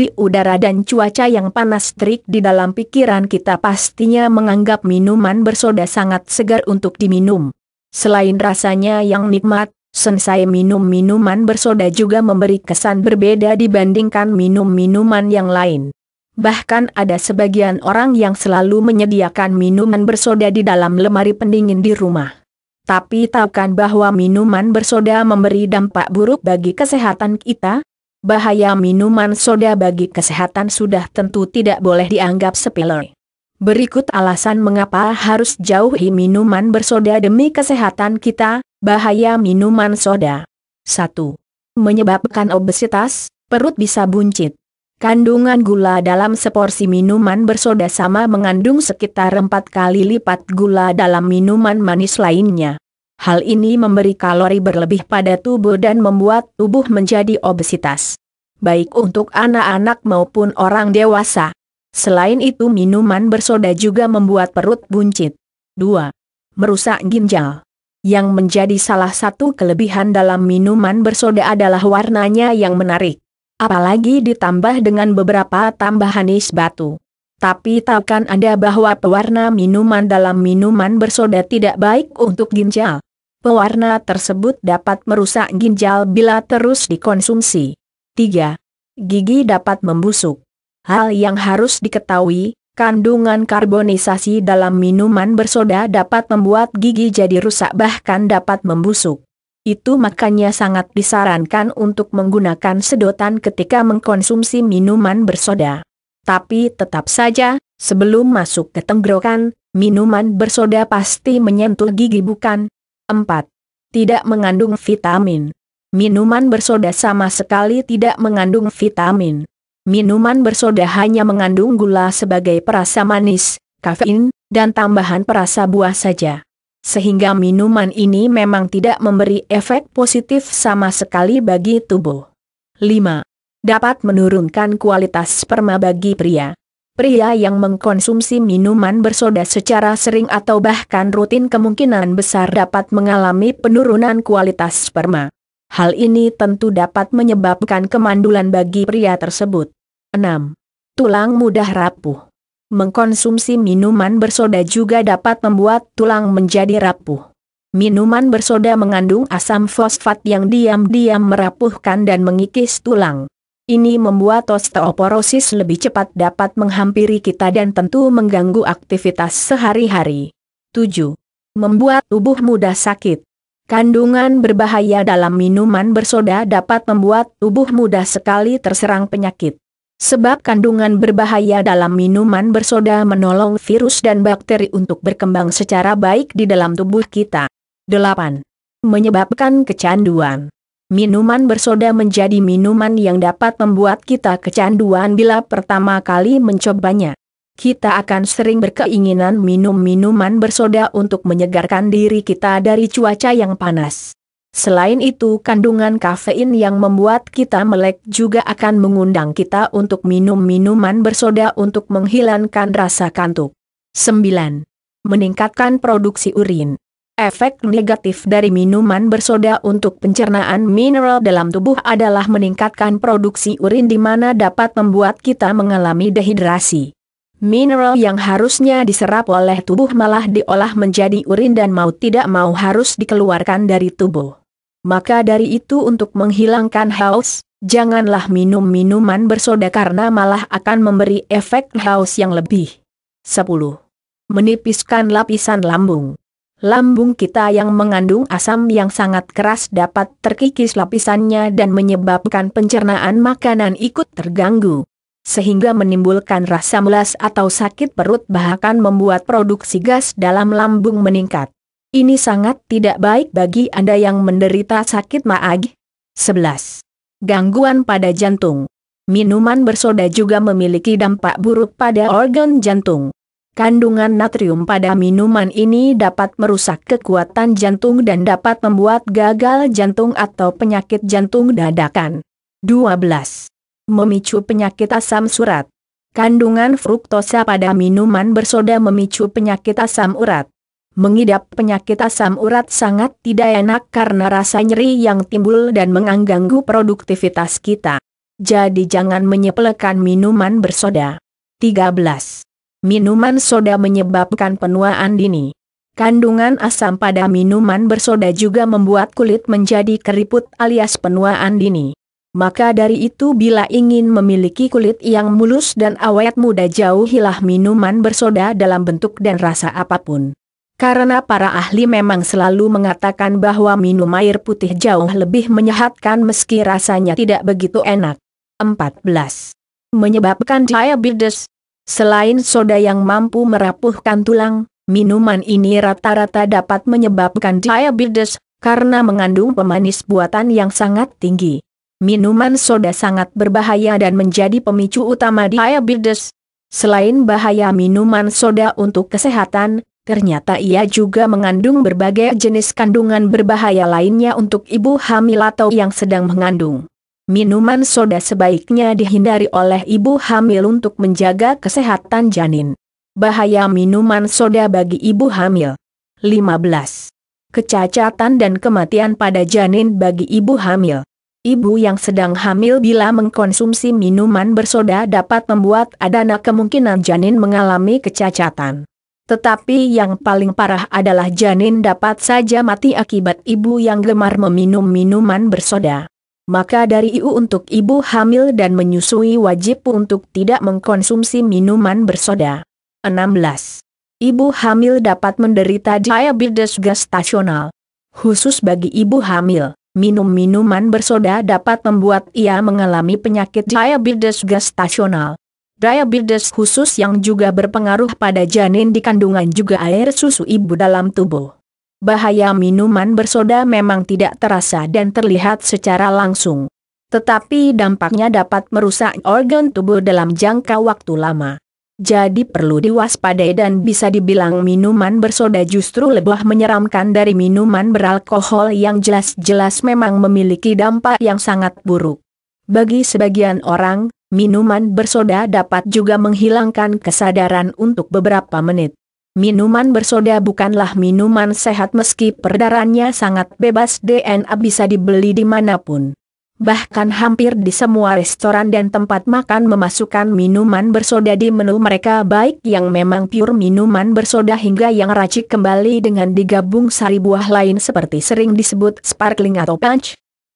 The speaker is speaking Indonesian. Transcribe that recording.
di udara dan cuaca yang panas terik di dalam pikiran kita pastinya menganggap minuman bersoda sangat segar untuk diminum. Selain rasanya yang nikmat, Sensai minum minuman bersoda juga memberi kesan berbeda dibandingkan minum minuman yang lain. Bahkan ada sebagian orang yang selalu menyediakan minuman bersoda di dalam lemari pendingin di rumah. Tapi tahukan bahwa minuman bersoda memberi dampak buruk bagi kesehatan kita? bahaya minuman soda bagi kesehatan sudah tentu tidak boleh dianggap sepele. Berikut alasan mengapa harus jauhi minuman bersoda demi kesehatan kita, bahaya minuman soda. 1. Menyebabkan obesitas, perut bisa buncit. Kandungan gula dalam seporsi minuman bersoda sama mengandung sekitar 4 kali lipat gula dalam minuman manis lainnya. Hal ini memberi kalori berlebih pada tubuh dan membuat tubuh menjadi obesitas. Baik untuk anak-anak maupun orang dewasa. Selain itu minuman bersoda juga membuat perut buncit. 2. Merusak ginjal. Yang menjadi salah satu kelebihan dalam minuman bersoda adalah warnanya yang menarik. Apalagi ditambah dengan beberapa tambahan es batu. Tapi tahukan Anda bahwa pewarna minuman dalam minuman bersoda tidak baik untuk ginjal. Pewarna tersebut dapat merusak ginjal bila terus dikonsumsi. 3. Gigi dapat membusuk. Hal yang harus diketahui, kandungan karbonisasi dalam minuman bersoda dapat membuat gigi jadi rusak bahkan dapat membusuk. Itu makanya sangat disarankan untuk menggunakan sedotan ketika mengkonsumsi minuman bersoda. Tapi tetap saja, sebelum masuk ke tenggorokan, minuman bersoda pasti menyentuh gigi bukan? 4. Tidak mengandung vitamin. Minuman bersoda sama sekali tidak mengandung vitamin. Minuman bersoda hanya mengandung gula sebagai perasa manis, kafein, dan tambahan perasa buah saja. Sehingga minuman ini memang tidak memberi efek positif sama sekali bagi tubuh. 5. Dapat menurunkan kualitas sperma bagi pria. Pria yang mengkonsumsi minuman bersoda secara sering atau bahkan rutin kemungkinan besar dapat mengalami penurunan kualitas sperma. Hal ini tentu dapat menyebabkan kemandulan bagi pria tersebut. 6. Tulang mudah rapuh. Mengkonsumsi minuman bersoda juga dapat membuat tulang menjadi rapuh. Minuman bersoda mengandung asam fosfat yang diam-diam merapuhkan dan mengikis tulang. Ini membuat osteoporosis lebih cepat dapat menghampiri kita dan tentu mengganggu aktivitas sehari-hari. 7. Membuat tubuh mudah sakit. Kandungan berbahaya dalam minuman bersoda dapat membuat tubuh mudah sekali terserang penyakit. Sebab kandungan berbahaya dalam minuman bersoda menolong virus dan bakteri untuk berkembang secara baik di dalam tubuh kita. 8. Menyebabkan kecanduan. Minuman bersoda menjadi minuman yang dapat membuat kita kecanduan bila pertama kali mencobanya. Kita akan sering berkeinginan minum minuman bersoda untuk menyegarkan diri kita dari cuaca yang panas. Selain itu, kandungan kafein yang membuat kita melek juga akan mengundang kita untuk minum minuman bersoda untuk menghilangkan rasa kantuk. 9. Meningkatkan produksi urin. Efek negatif dari minuman bersoda untuk pencernaan mineral dalam tubuh adalah meningkatkan produksi urin di mana dapat membuat kita mengalami dehidrasi. Mineral yang harusnya diserap oleh tubuh malah diolah menjadi urin dan mau tidak mau harus dikeluarkan dari tubuh. Maka dari itu untuk menghilangkan haus, janganlah minum minuman bersoda karena malah akan memberi efek haus yang lebih. 10. Menipiskan lapisan lambung lambung kita yang mengandung asam yang sangat keras dapat terkikis lapisannya dan menyebabkan pencernaan makanan ikut terganggu. Sehingga menimbulkan rasa melas atau sakit perut bahkan membuat produksi gas dalam lambung meningkat. Ini sangat tidak baik bagi Anda yang menderita sakit maag. 11. Gangguan pada jantung. Minuman bersoda juga memiliki dampak buruk pada organ jantung. Kandungan natrium pada minuman ini dapat merusak kekuatan jantung dan dapat membuat gagal jantung atau penyakit jantung dadakan. 12. Memicu penyakit asam surat. Kandungan fruktosa pada minuman bersoda memicu penyakit asam urat. Mengidap penyakit asam urat sangat tidak enak karena rasa nyeri yang timbul dan mengganggu produktivitas kita. Jadi jangan menyepelekan minuman bersoda. 13. Minuman soda menyebabkan penuaan dini. Kandungan asam pada minuman bersoda juga membuat kulit menjadi keriput alias penuaan dini. Maka dari itu bila ingin memiliki kulit yang mulus dan awet muda jauhilah minuman bersoda dalam bentuk dan rasa apapun. Karena para ahli memang selalu mengatakan bahwa minum air putih jauh lebih menyehatkan meski rasanya tidak begitu enak. 14. Menyebabkan diabetes Selain soda yang mampu merapuhkan tulang, minuman ini rata-rata dapat menyebabkan diabetes, karena mengandung pemanis buatan yang sangat tinggi. Minuman soda sangat berbahaya dan menjadi pemicu utama diabetes. Selain bahaya minuman soda untuk kesehatan, ternyata ia juga mengandung berbagai jenis kandungan berbahaya lainnya untuk ibu hamil atau yang sedang mengandung minuman soda sebaiknya dihindari oleh ibu hamil untuk menjaga kesehatan janin. Bahaya minuman soda bagi ibu hamil. 15. Kecacatan dan kematian pada janin bagi ibu hamil. Ibu yang sedang hamil bila mengkonsumsi minuman bersoda dapat membuat adanya kemungkinan janin mengalami kecacatan. Tetapi yang paling parah adalah janin dapat saja mati akibat ibu yang gemar meminum minuman bersoda maka dari itu untuk ibu hamil dan menyusui wajib untuk tidak mengkonsumsi minuman bersoda. 16. Ibu hamil dapat menderita diabetes gestasional. Khusus bagi ibu hamil, minum minuman bersoda dapat membuat ia mengalami penyakit diabetes gestasional. Diabetes khusus yang juga berpengaruh pada janin di kandungan juga air susu ibu dalam tubuh bahaya minuman bersoda memang tidak terasa dan terlihat secara langsung. Tetapi dampaknya dapat merusak organ tubuh dalam jangka waktu lama. Jadi perlu diwaspadai dan bisa dibilang minuman bersoda justru lebih menyeramkan dari minuman beralkohol yang jelas-jelas memang memiliki dampak yang sangat buruk. Bagi sebagian orang, minuman bersoda dapat juga menghilangkan kesadaran untuk beberapa menit. Minuman bersoda bukanlah minuman sehat meski peredarannya sangat bebas DNA bisa dibeli dimanapun. Bahkan hampir di semua restoran dan tempat makan memasukkan minuman bersoda di menu mereka baik yang memang pure minuman bersoda hingga yang racik kembali dengan digabung sari buah lain seperti sering disebut sparkling atau punch.